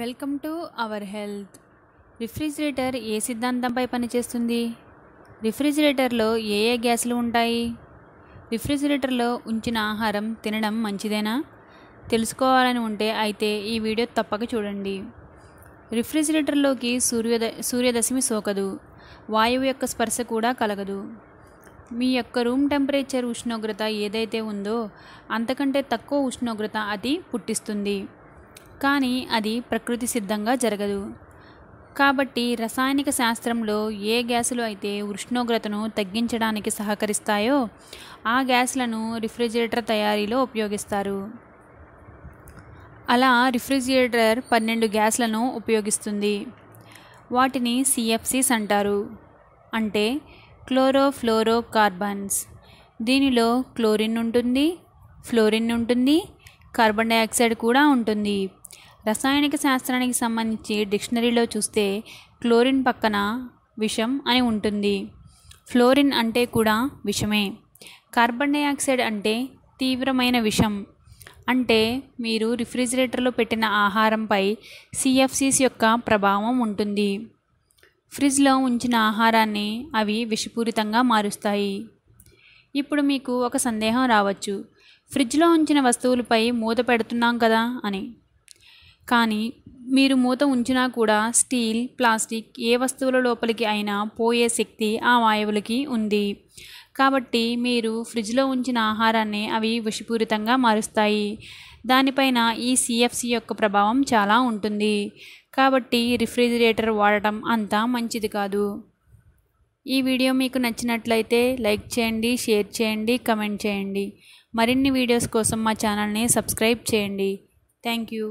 welcome to our health refrigerator ఏ సిద్ధాంతంపై పనిచేస్తుంది రిఫ్రిజిరేటర్లో ఏ ఏ గ్యాసులు ఉంటాయి రిఫ్రిజిరేటర్లో ఉంచిన ఆహారం తినడం మంచిదేనా తెలుసుకోవాలని ఉంటే అయితే ఈ వీడియో తప్పక చూడండి రిఫ్రిజిరేటర్లోకి సూర్యోద సూర్యదశమి సోకదు వాయువు యొక్క స్పర్శ కూడా కలగదు మీ యొక్క రూమ్ టెంపరేచర్ ఉష్ణోగ్రత ఏదైతే ఉందో అంతకంటే తక్కువ ఉష్ణోగ్రత అది పుట్టిస్తుంది కానీ అది ప్రకృతి సిద్ధంగా జరగదు కాబట్టి రసాయనిక శాస్త్రంలో ఏ గ్యాసులు అయితే ఉష్ణోగ్రతను తగ్గించడానికి సహకరిస్తాయో ఆ గ్యాస్లను రిఫ్రిజిరేటర్ తయారీలో ఉపయోగిస్తారు అలా రిఫ్రిజిరేటర్ పన్నెండు గ్యాస్లను ఉపయోగిస్తుంది వాటిని సిఎఫ్సిస్ అంటారు అంటే కార్బన్స్ దీనిలో క్లోరిన్ ఉంటుంది ఫ్లోరిన్ ఉంటుంది కార్బన్ డైఆక్సైడ్ కూడా ఉంటుంది రసాయనిక శాస్త్రానికి సంబంధించి డిక్షనరీలో చూస్తే క్లోరిన్ పక్కన విషం అని ఉంటుంది ఫ్లోరిన్ అంటే కూడా విషమే కార్బన్ డైఆక్సైడ్ అంటే తీవ్రమైన విషం అంటే మీరు రిఫ్రిజిరేటర్లో పెట్టిన ఆహారంపై సిఎఫ్సిస్ యొక్క ప్రభావం ఉంటుంది ఫ్రిడ్జ్లో ఉంచిన ఆహారాన్ని అవి విషపూరితంగా మారుస్తాయి ఇప్పుడు మీకు ఒక సందేహం రావచ్చు ఫ్రిడ్జ్లో ఉంచిన వస్తువులపై మూత పెడుతున్నాం కదా అని కానీ మీరు మూత ఉంచినా కూడా స్టీల్ ప్లాస్టిక్ ఏ వస్తువుల లోపలికి అయినా పోయే శక్తి ఆ వాయువులకి ఉంది కాబట్టి మీరు ఫ్రిడ్జ్లో ఉంచిన ఆహారాన్ని అవి విషపూరితంగా మారుస్తాయి దానిపైన ఈ సిఎఫ్సి యొక్క ప్రభావం చాలా ఉంటుంది కాబట్టి రిఫ్రిజిరేటర్ వాడటం అంతా మంచిది కాదు ఈ వీడియో మీకు నచ్చినట్లయితే లైక్ చేయండి షేర్ చేయండి కమెంట్ చేయండి మరిన్ని వీడియోస్ కోసం మా ఛానల్ని సబ్స్క్రైబ్ చేయండి థ్యాంక్ యూ